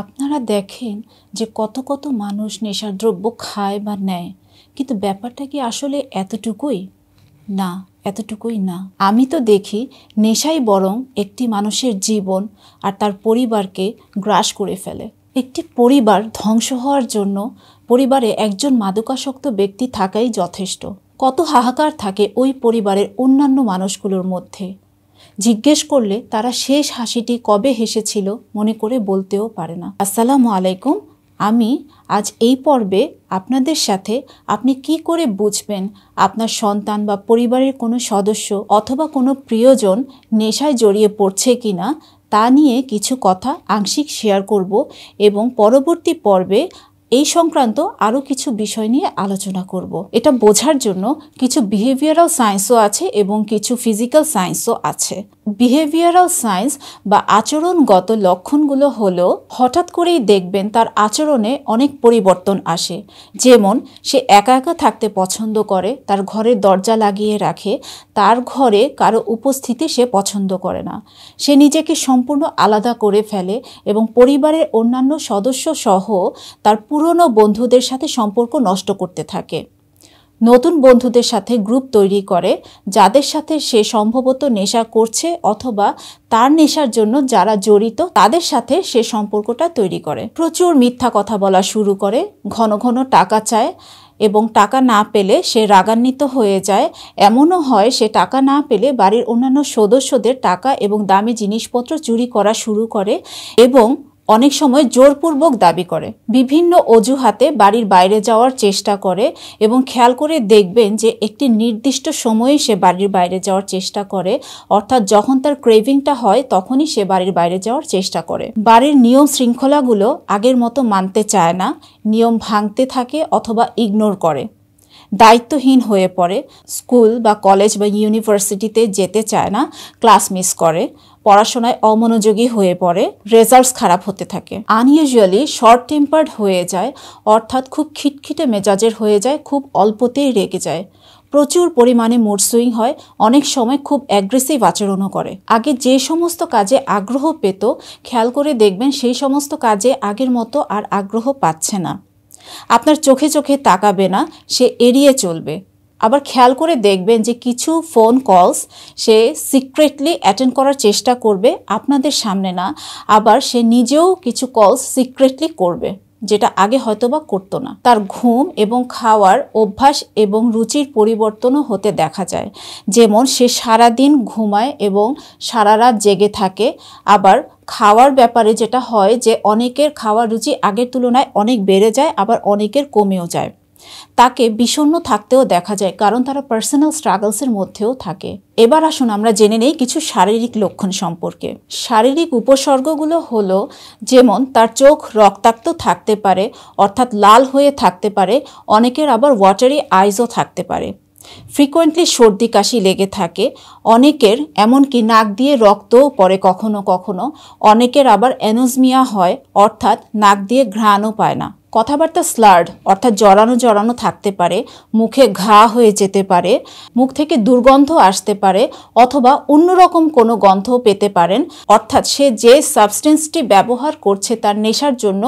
আপনারা দেখেন যে কত কত মানুষ নেশার দ্রব্য খায় বা নেয় কিন্তু ব্যাপারটা কি আসলে এতটুকুই না এতটুকুই না আমি তো দেখি নেশাই বরং একটি মানুষের জীবন আর তার পরিবারকে গ্রাস করে ফেলে একটি পরিবার ধ্বংস হওয়ার জন্য পরিবারে একজন মাদকাসক্ত ব্যক্তি থাকাই যথেষ্ট কত হাহাকার থাকে ওই পরিবারের অন্যান্য মানুষগুলোর মধ্যে জিজ্ঞেস করলে তারা শেষ হাসিটি কবে হেসেছিল মনে করে বলতেও পারে না আসসালামু আলাইকুম আমি আজ এই পর্বে আপনাদের সাথে আপনি কি করে বুঝবেন আপনার সন্তান বা পরিবারের কোনো সদস্য অথবা কোনো প্রিয়জন নেশায় জড়িয়ে পড়ছে কি না তা নিয়ে কিছু কথা আংশিক শেয়ার করব এবং পরবর্তী পর্বে এই সংক্রান্ত আরও কিছু বিষয় নিয়ে আলোচনা করব এটা বোঝার জন্য কিছু বিহেভিয়ারাল সায়েন্সও আছে এবং কিছু ফিজিক্যাল সায়েন্সও আছে বিহেভিয়ারাল সায়েন্স বা আচরণগত লক্ষণগুলো হলো হঠাৎ করেই দেখবেন তার আচরণে অনেক পরিবর্তন আসে যেমন সে একা একা থাকতে পছন্দ করে তার ঘরের দরজা লাগিয়ে রাখে তার ঘরে কারো উপস্থিতি সে পছন্দ করে না সে নিজেকে সম্পূর্ণ আলাদা করে ফেলে এবং পরিবারের অন্যান্য সদস্য সহ তার পুরো পুরনো বন্ধুদের সাথে সম্পর্ক নষ্ট করতে থাকে নতুন বন্ধুদের সাথে গ্রুপ তৈরি করে যাদের সাথে সে সম্ভবত নেশা করছে অথবা তার নেশার জন্য যারা জড়িত তাদের সাথে সে সম্পর্কটা তৈরি করে প্রচুর মিথ্যা কথা বলা শুরু করে ঘন ঘন টাকা চায় এবং টাকা না পেলে সে রাগান্বিত হয়ে যায় এমনও হয় সে টাকা না পেলে বাড়ির অন্যান্য সদস্যদের টাকা এবং দামি জিনিসপত্র চুরি করা শুরু করে এবং অনেক সময় জোরপূর্বক দাবি করে বিভিন্ন অজুহাতে বাড়ির বাইরে যাওয়ার চেষ্টা করে এবং খেয়াল করে দেখবেন যে একটি নির্দিষ্ট সময়ে সে বাড়ির বাইরে যাওয়ার চেষ্টা করে অর্থাৎ যখন তার ক্রেভিংটা হয় তখনই সে বাড়ির বাইরে যাওয়ার চেষ্টা করে বাড়ির নিয়ম শৃঙ্খলাগুলো আগের মতো মানতে চায় না নিয়ম ভাঙতে থাকে অথবা ইগনোর করে দায়িত্বহীন হয়ে পড়ে স্কুল বা কলেজ বা ইউনিভার্সিটিতে যেতে চায় না ক্লাস মিস করে পড়াশোনায় অমনোযোগী হয়ে পড়ে রেজাল্টস খারাপ হতে থাকে আনইউজুয়ালি শর্ট টেম্পার্ড হয়ে যায় অর্থাৎ খুব খিটখিটে মেজাজের হয়ে যায় খুব অল্পতেই রেগে যায় প্রচুর পরিমাণে মুড সুইং হয় অনেক সময় খুব অ্যাগ্রেসিভ আচরণও করে আগে যে সমস্ত কাজে আগ্রহ পেত খেয়াল করে দেখবেন সেই সমস্ত কাজে আগের মতো আর আগ্রহ পাচ্ছে না আপনার চোখে চোখে তাকাবে না সে এড়িয়ে চলবে আবার খেয়াল করে দেখবেন যে কিছু ফোন কলস সে সিক্রেটলি অ্যাটেন্ড করার চেষ্টা করবে আপনাদের সামনে না আবার সে নিজেও কিছু কলস সিক্রেটলি করবে যেটা আগে হয়তোবা করতো না তার ঘুম এবং খাওয়ার অভ্যাস এবং রুচির পরিবর্তনও হতে দেখা যায় যেমন সে সারা দিন ঘুমায় এবং সারা রাত জেগে থাকে আবার খাওয়ার ব্যাপারে যেটা হয় যে অনেকের খাওয়ার রুচি আগের তুলনায় অনেক বেড়ে যায় আবার অনেকের কমেও যায় তাকে বিষণ্ন থাকতেও দেখা যায় কারণ তারা পার্সোনাল স্ট্রাগলসের মধ্যেও থাকে এবার আসুন আমরা জেনে নেই কিছু শারীরিক লক্ষণ সম্পর্কে শারীরিক উপসর্গগুলো হলো যেমন তার চোখ রক্তাক্ত থাকতে পারে অর্থাৎ লাল হয়ে থাকতে পারে অনেকের আবার ওয়াটারি আইজও থাকতে পারে ফ্রিকোয়েন্টলি সর্দি কাশি লেগে থাকে অনেকের এমনকি নাক দিয়ে রক্তও পড়ে কখনো কখনো অনেকের আবার অ্যানোজমিয়া হয় অর্থাৎ নাক দিয়ে ঘ্রাণও পায় না কথাবার্তা স্লার্ড অর্থাৎ জড়ানো জড়ানো থাকতে পারে মুখে ঘা হয়ে যেতে পারে মুখ থেকে দুর্গন্ধ আসতে পারে অথবা অন্যরকম কোনো গন্ধ পেতে পারেন অর্থাৎ সে যে সাবস্টেন্সটি ব্যবহার করছে তার নেশার জন্য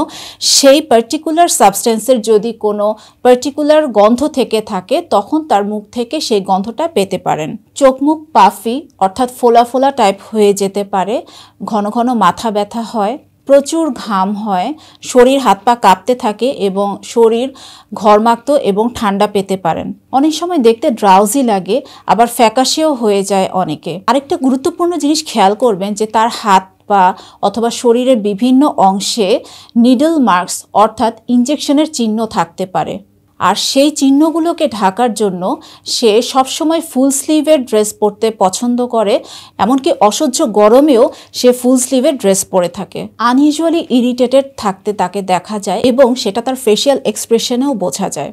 সেই পার্টিকুলার সাবস্টেন্সের যদি কোনো পার্টিকুলার গন্ধ থেকে থাকে তখন তার মুখ থেকে সেই গন্ধটা পেতে পারেন চোখ মুখ পাফি অর্থাৎ ফোলা ফোলা টাইপ হয়ে যেতে পারে ঘন ঘন মাথা ব্যথা হয় প্রচুর ঘাম হয় শরীর হাত পা কাঁপতে থাকে এবং শরীর ঘরমাক্ত এবং ঠান্ডা পেতে পারেন অনেক সময় দেখতে ড্রাউজি লাগে আবার ফ্যাকাশেও হয়ে যায় অনেকে আরেকটা গুরুত্বপূর্ণ জিনিস খেয়াল করবেন যে তার হাত বা অথবা শরীরের বিভিন্ন অংশে নিডল মার্কস অর্থাৎ ইঞ্জেকশনের চিহ্ন থাকতে পারে আর সেই চিহ্নগুলোকে ঢাকার জন্য সে সবসময় ফুল স্লিভের ড্রেস পরতে পছন্দ করে এমনকি অসহ্য গরমেও সে ফুল স্লিভের ড্রেস পরে থাকে আনইউজুয়ালি ইরিটেটেড থাকতে তাকে দেখা যায় এবং সেটা তার ফেসিয়াল এক্সপ্রেশনেও বোঝা যায়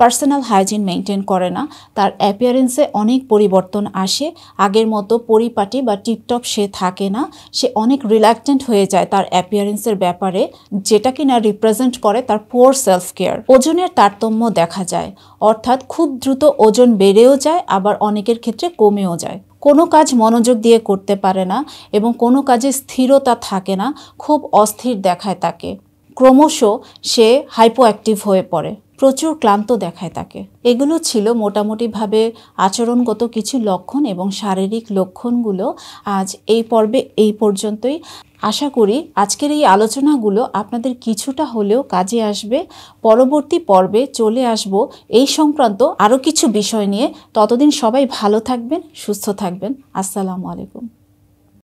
পার্সোনাল হাইজিন মেনটেন করে না তার অ্যাপিয়ারেন্সে অনেক পরিবর্তন আসে আগের মতো পরিপাটি বা টিপটপ সে থাকে না সে অনেক রিল্যাক্টেন্ট হয়ে যায় তার অ্যাপিয়ারেন্সের ব্যাপারে যেটা কিনা রিপ্রেজেন্ট করে তার পোর সেলফ কেয়ার ওজনের তারতম্য দেখা যায় অর্থাৎ খুব দ্রুত ওজন বেড়েও যায় আবার অনেকের ক্ষেত্রে কমেও যায় কোনো কাজ মনোযোগ দিয়ে করতে পারে না এবং কোনো কাজে স্থিরতা থাকে না খুব অস্থির দেখায় তাকে ক্রমশ সে হাইপো অ্যাক্টিভ হয়ে পড়ে প্রচুর ক্লান্ত দেখায় তাকে এগুলো ছিল মোটামুটিভাবে আচরণগত কিছু লক্ষণ এবং শারীরিক লক্ষণগুলো আজ এই পর্বে এই পর্যন্তই আশা করি আজকের এই আলোচনাগুলো আপনাদের কিছুটা হলেও কাজে আসবে পরবর্তী পর্বে চলে আসব এই সংক্রান্ত আরও কিছু বিষয় নিয়ে ততদিন সবাই ভালো থাকবেন সুস্থ থাকবেন আসসালামু আলাইকুম